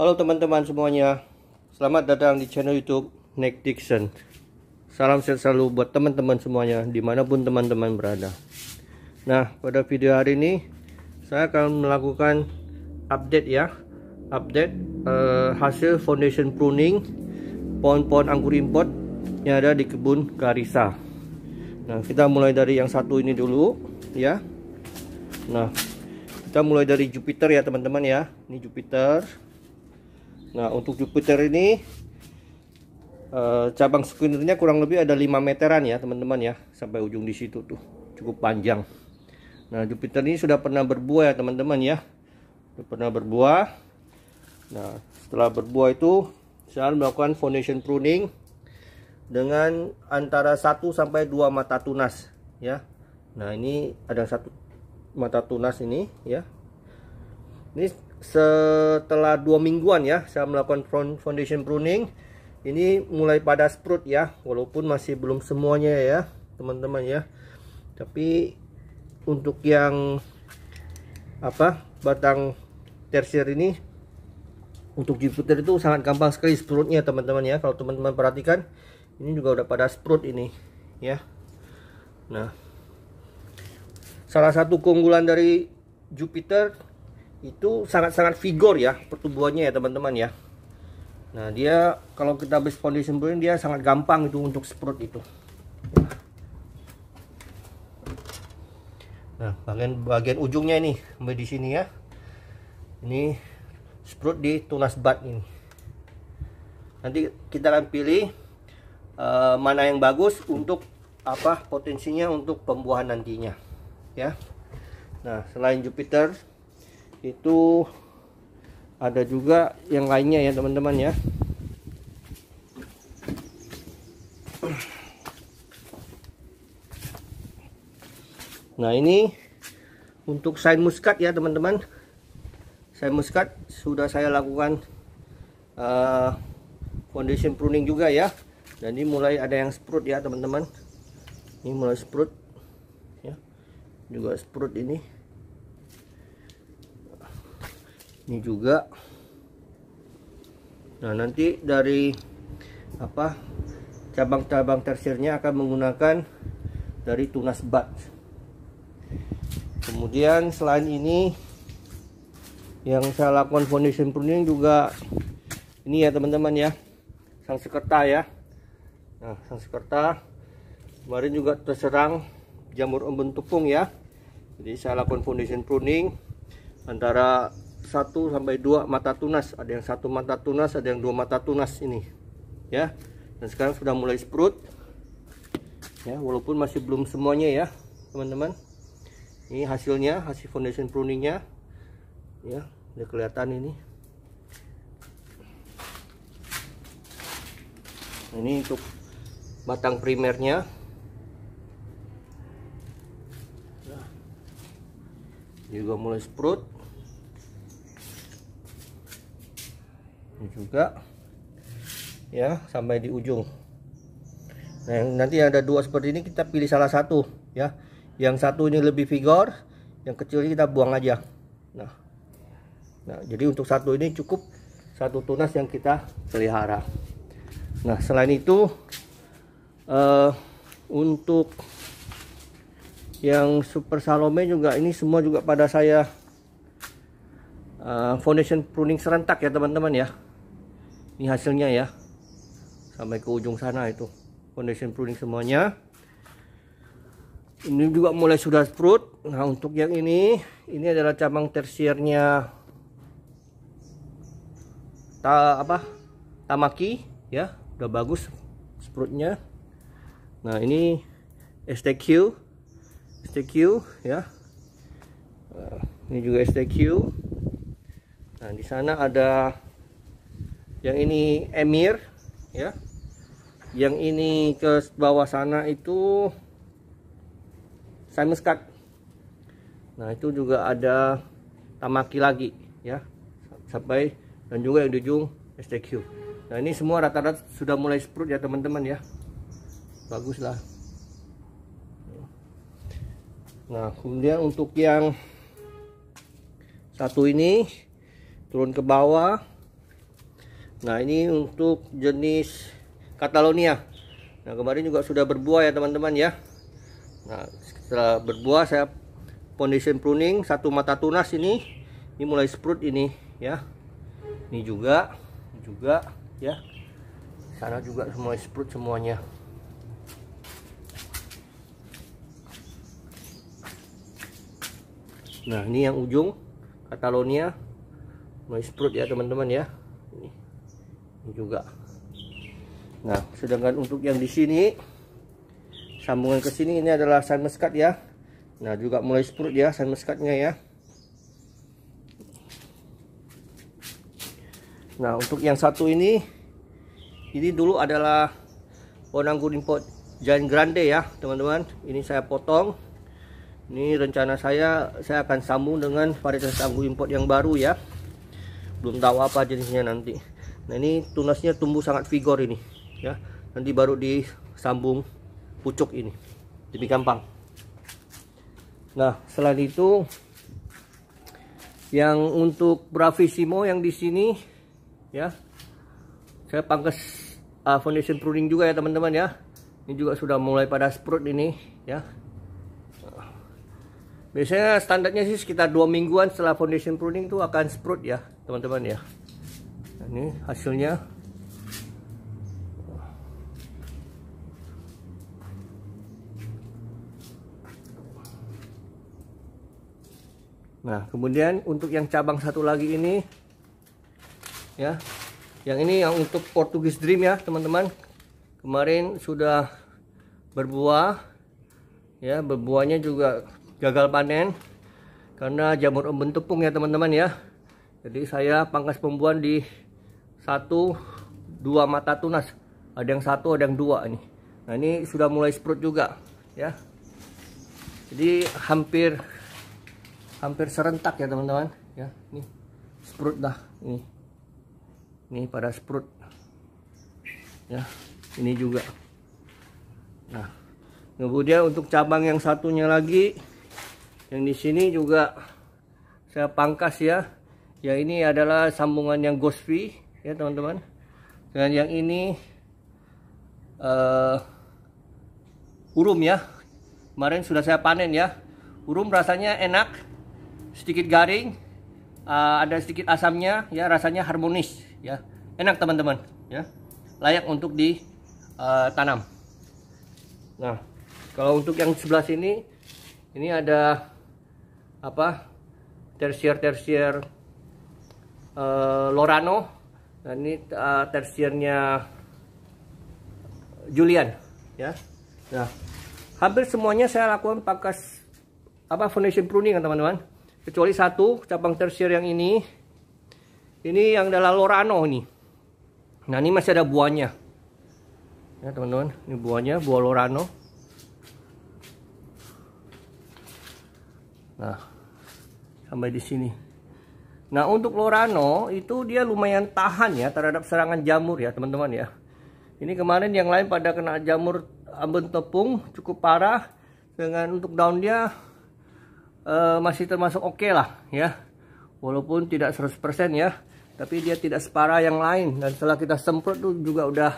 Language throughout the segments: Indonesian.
Halo teman-teman semuanya Selamat datang di channel youtube Nick Dixon Salam sehat selalu buat teman-teman semuanya Dimanapun teman-teman berada Nah pada video hari ini Saya akan melakukan update ya Update uh, hasil foundation pruning Pohon-pohon anggur import Yang ada di kebun Karisa Nah kita mulai dari yang satu ini dulu Ya Nah kita mulai dari Jupiter ya teman-teman ya Ini Jupiter Nah untuk Jupiter ini eh, cabang sekundernya kurang lebih ada 5 meteran ya teman-teman ya sampai ujung di situ tuh cukup panjang. Nah Jupiter ini sudah pernah berbuah ya teman-teman ya sudah pernah berbuah. Nah setelah berbuah itu saya melakukan foundation pruning dengan antara 1 sampai 2 mata tunas ya. Nah ini ada satu mata tunas ini ya. Ini setelah dua mingguan ya saya melakukan foundation pruning ini mulai pada sprout ya walaupun masih belum semuanya ya teman-teman ya tapi untuk yang apa batang tersier ini untuk Jupiter itu sangat gampang sekali sprutnya teman-teman ya kalau teman-teman perhatikan ini juga udah pada sprout ini ya nah salah satu keunggulan dari Jupiter itu sangat-sangat vigor ya pertumbuhannya ya teman-teman ya nah dia kalau kita base foundation burn dia sangat gampang itu untuk sprout itu nah bagian bagian ujungnya ini sampai di sini ya ini sprout di tunas bat ini nanti kita akan pilih uh, mana yang bagus untuk apa potensinya untuk pembuahan nantinya ya nah selain Jupiter itu ada juga yang lainnya ya teman-teman ya nah ini untuk sign muskat ya teman-teman sign muskat sudah saya lakukan uh, foundation pruning juga ya dan ini mulai ada yang sprout ya teman-teman ini mulai sprout ya juga sprout ini ini juga nah nanti dari apa cabang-cabang tersirnya akan menggunakan dari tunas bat kemudian selain ini yang saya lakukan foundation pruning juga ini ya teman-teman ya sang sekerta ya nah sang sekerta kemarin juga terserang jamur embun tepung ya jadi saya lakukan foundation pruning antara satu sampai dua mata tunas ada yang satu mata tunas ada yang dua mata tunas ini ya dan sekarang sudah mulai sprout ya walaupun masih belum semuanya ya teman-teman ini hasilnya hasil foundation pruningnya ya udah kelihatan ini nah, ini untuk batang primernya nah, juga mulai sprout juga ya sampai di ujung nah yang nanti ada dua seperti ini kita pilih salah satu ya yang satu ini lebih vigor yang kecil kita buang aja nah nah jadi untuk satu ini cukup satu tunas yang kita pelihara nah selain itu uh, untuk yang super salome juga ini semua juga pada saya uh, foundation pruning serentak ya teman-teman ya ini hasilnya ya sampai ke ujung sana itu foundation pruning semuanya ini juga mulai sudah sprout nah untuk yang ini ini adalah cabang tersiernya ta apa tamaki ya udah bagus sprutnya nah ini STQ STQ ya nah, ini juga STQ nah di sana ada yang ini Emir ya yang ini ke bawah sana itu Samuskat nah itu juga ada tamaki lagi ya sampai dan juga yang di ujung STQ nah ini semua rata-rata sudah mulai sprut ya teman-teman ya baguslah nah kemudian untuk yang satu ini turun ke bawah Nah ini untuk jenis Catalonia. Nah kemarin juga sudah berbuah ya teman-teman ya. Nah setelah berbuah saya condition pruning satu mata tunas ini. Ini mulai sprout ini ya. Ini juga, juga ya. Sana juga semua sprout semuanya. Nah ini yang ujung Catalonia mulai sprout ya teman-teman ya. Ini juga nah sedangkan untuk yang di sini sambungan ke sini ini adalah sun muscat ya nah juga mulai sprut ya sun muscatnya ya nah untuk yang satu ini ini dulu adalah Bonanggur import Giant Grande ya teman-teman ini saya potong ini rencana saya saya akan sambung dengan varietas anggur import yang baru ya belum tahu apa jenisnya nanti nah ini tunasnya tumbuh sangat vigor ini ya nanti baru disambung pucuk ini lebih gampang nah selain itu yang untuk bravissimo yang di sini ya saya pangkas uh, foundation pruning juga ya teman-teman ya ini juga sudah mulai pada sprout ini ya biasanya standarnya sih sekitar dua mingguan setelah foundation pruning itu akan sprout ya teman-teman ya ini hasilnya nah kemudian untuk yang cabang satu lagi ini ya yang ini yang untuk Portugis Dream ya teman-teman kemarin sudah berbuah ya berbuahnya juga gagal panen karena jamur embun tepung ya teman-teman ya jadi saya pangkas pembuahan di satu dua mata tunas ada yang satu ada yang dua ini nah ini sudah mulai sprut juga ya jadi hampir hampir serentak ya teman-teman ya ini sprut dah ini ini pada sprut ya ini juga nah kemudian untuk cabang yang satunya lagi yang di sini juga saya pangkas ya ya ini adalah sambungan yang gospi ya teman-teman dengan yang ini uh, urum ya kemarin sudah saya panen ya urum rasanya enak sedikit garing uh, ada sedikit asamnya ya rasanya harmonis ya enak teman-teman ya layak untuk ditanam eh, nah kalau untuk yang sebelah sini ini ada apa tersier tersier uh, lorano Nah, ini uh, eh, tersiernya Julian ya. Nah, hampir semuanya saya lakukan pakai apa foundation pruning kan teman-teman. Kecuali satu cabang tersier yang ini. Ini yang adalah Lorano ini. Nah, ini masih ada buahnya. Ya, teman-teman, ini buahnya, buah Lorano. Nah, sampai di sini. Nah untuk Lorano itu dia lumayan tahan ya terhadap serangan jamur ya teman-teman ya. Ini kemarin yang lain pada kena jamur embun tepung cukup parah dengan untuk daun dia uh, masih termasuk oke okay lah ya. Walaupun tidak 100% ya, tapi dia tidak separah yang lain dan setelah kita semprot tuh juga udah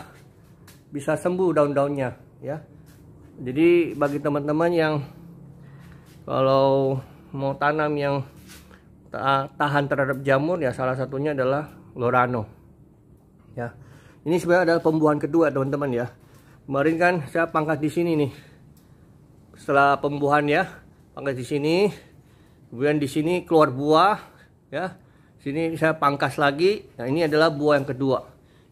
bisa sembuh daun-daunnya ya. Jadi bagi teman-teman yang kalau mau tanam yang tahan terhadap jamur ya salah satunya adalah Lorano ya ini sebenarnya adalah pembuahan kedua teman-teman ya kemarin kan saya pangkas di sini nih setelah pembuahan ya pangkas di sini kemudian di sini keluar buah ya sini saya pangkas lagi nah ini adalah buah yang kedua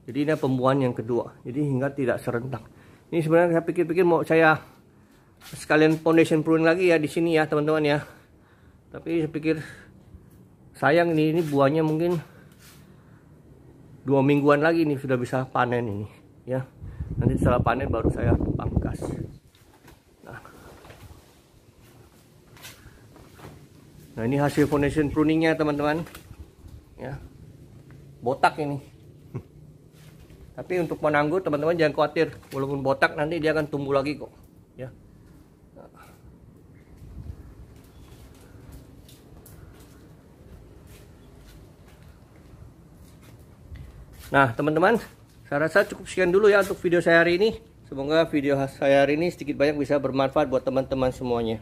jadi ini pembuahan yang kedua jadi hingga tidak serentak ini sebenarnya saya pikir-pikir mau saya sekalian foundation prune lagi ya di sini ya teman-teman ya tapi saya pikir sayang ini ini buahnya mungkin dua mingguan lagi ini sudah bisa panen ini ya nanti setelah panen baru saya pangkas nah, nah ini hasil foundation pruningnya teman-teman ya botak ini hmm. tapi untuk menangguh teman-teman jangan khawatir walaupun botak nanti dia akan tumbuh lagi kok Nah, teman-teman, saya rasa cukup sekian dulu ya untuk video saya hari ini. Semoga video saya hari ini sedikit banyak bisa bermanfaat buat teman-teman semuanya.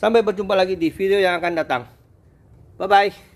Sampai berjumpa lagi di video yang akan datang. Bye-bye.